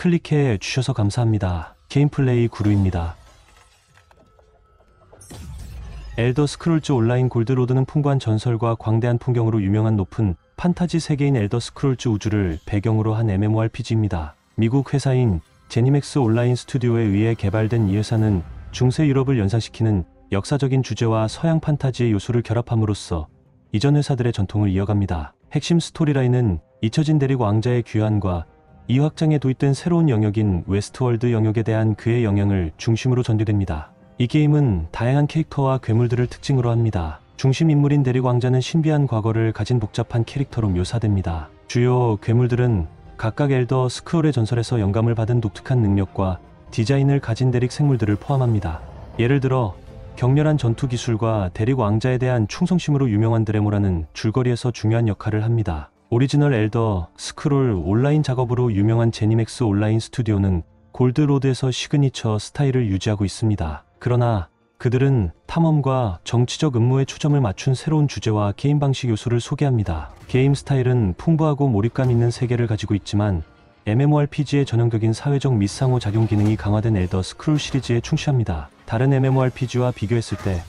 클릭해 주셔서 감사합니다. 게임플레이 구루입니다. 엘더 스크롤즈 온라인 골드로드는 풍부한 전설과 광대한 풍경으로 유명한 높은 판타지 세계인 엘더 스크롤즈 우주를 배경으로 한 MMORPG입니다. 미국 회사인 제니맥스 온라인 스튜디오에 의해 개발된 이 회사는 중세 유럽을 연상시키는 역사적인 주제와 서양 판타지의 요소를 결합함으로써 이전 회사들의 전통을 이어갑니다. 핵심 스토리라인은 잊혀진 대륙 왕자의 귀환과 이 확장에 도입된 새로운 영역인 웨스트월드 영역에 대한 그의 영향을 중심으로 전개됩니다. 이 게임은 다양한 캐릭터와 괴물들을 특징으로 합니다. 중심 인물인 대리광자는 신비한 과거를 가진 복잡한 캐릭터로 묘사됩니다. 주요 괴물들은 각각 엘더 스크롤의 전설에서 영감을 받은 독특한 능력과 디자인을 가진 대릭 생물들을 포함합니다. 예를 들어 격렬한 전투 기술과 대릭 왕자에 대한 충성심으로 유명한 드레모라는 줄거리에서 중요한 역할을 합니다. 오리지널 엘더 스크롤 온라인 작업으로 유명한 제니맥스 온라인 스튜디오는 골드로드에서 시그니처 스타일을 유지하고 있습니다. 그러나 그들은 탐험과 정치적 음모에 초점을 맞춘 새로운 주제와 게임 방식 요소를 소개합니다. 게임 스타일은 풍부하고 몰입감 있는 세계를 가지고 있지만 MMORPG의 전형적인 사회적 밑상호 작용 기능이 강화된 엘더 스크롤 시리즈에 충실합니다. 다른 MMORPG와 비교했을 때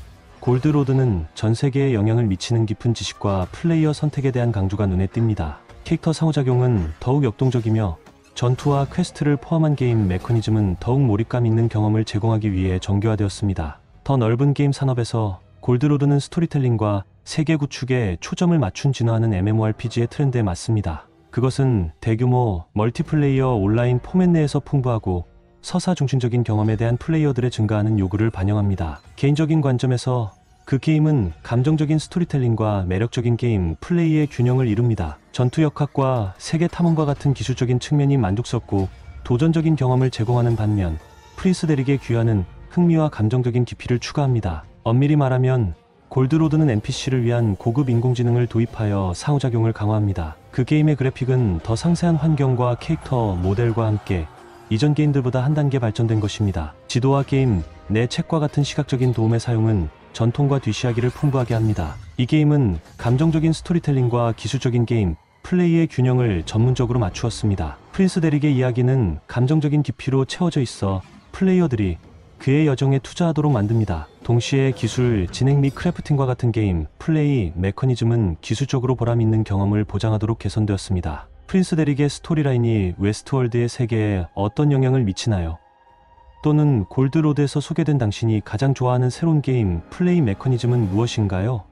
골드로드는 전 세계에 영향을 미치는 깊은 지식과 플레이어 선택에 대한 강조가 눈에 띕니다. 캐릭터 상호작용은 더욱 역동적이며 전투와 퀘스트를 포함한 게임 메커니즘은 더욱 몰입감 있는 경험을 제공하기 위해 정교화되었습니다. 더 넓은 게임 산업에서 골드로드는 스토리텔링과 세계 구축에 초점을 맞춘 진화하는 MMORPG의 트렌드에 맞습니다. 그것은 대규모 멀티플레이어 온라인 포맷 내에서 풍부하고 서사 중심적인 경험에 대한 플레이어들의 증가하는 요구를 반영합니다. 개인적인 관점에서 그 게임은 감정적인 스토리텔링과 매력적인 게임 플레이의 균형을 이룹니다. 전투 역학과 세계 탐험과 같은 기술적인 측면이 만족스럽고 도전적인 경험을 제공하는 반면 프리스 데릭의 귀환은 흥미와 감정적인 깊이를 추가합니다. 엄밀히 말하면 골드로드는 NPC를 위한 고급 인공지능을 도입하여 상호작용을 강화합니다. 그 게임의 그래픽은 더 상세한 환경과 캐릭터 모델과 함께 이전 게임들보다 한 단계 발전된 것입니다. 지도와 게임, 내 책과 같은 시각적인 도움의 사용은 전통과 뒤시하기를 풍부하게 합니다. 이 게임은 감정적인 스토리텔링과 기술적인 게임, 플레이의 균형을 전문적으로 맞추었습니다. 프린스 데릭의 이야기는 감정적인 깊이로 채워져 있어 플레이어들이 그의 여정에 투자하도록 만듭니다. 동시에 기술, 진행 및 크래프팅과 같은 게임, 플레이, 메커니즘은 기술적으로 보람 있는 경험을 보장하도록 개선되었습니다. 프린스 데릭의 스토리라인이 웨스트월드의 세계에 어떤 영향을 미치나요? 또는 골드로드에서 소개된 당신이 가장 좋아하는 새로운 게임 플레이 메커니즘은 무엇인가요?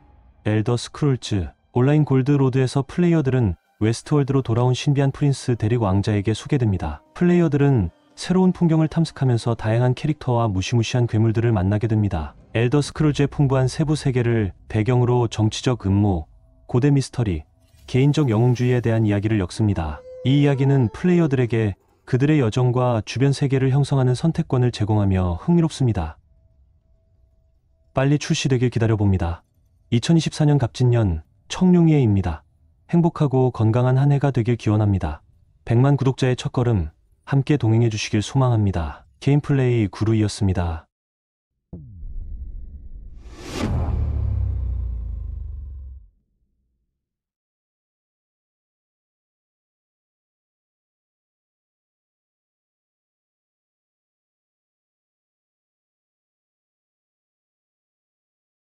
엘더 스크롤즈 온라인 골드로드에서 플레이어들은 웨스트월드로 돌아온 신비한 프린스 데릭 왕자에게 소개됩니다. 플레이어들은 새로운 풍경을 탐색하면서 다양한 캐릭터와 무시무시한 괴물들을 만나게 됩니다. 엘더 스크롤즈의 풍부한 세부 세계를 배경으로 정치적 음모, 고대 미스터리, 개인적 영웅주의에 대한 이야기를 엮습니다. 이 이야기는 플레이어들에게 그들의 여정과 주변 세계를 형성하는 선택권을 제공하며 흥미롭습니다. 빨리 출시되길 기다려봅니다. 2024년 갑진년 청룡이해입니다. 행복하고 건강한 한 해가 되길 기원합니다. 100만 구독자의 첫걸음 함께 동행해 주시길 소망합니다. 게임플레이 구루이었습니다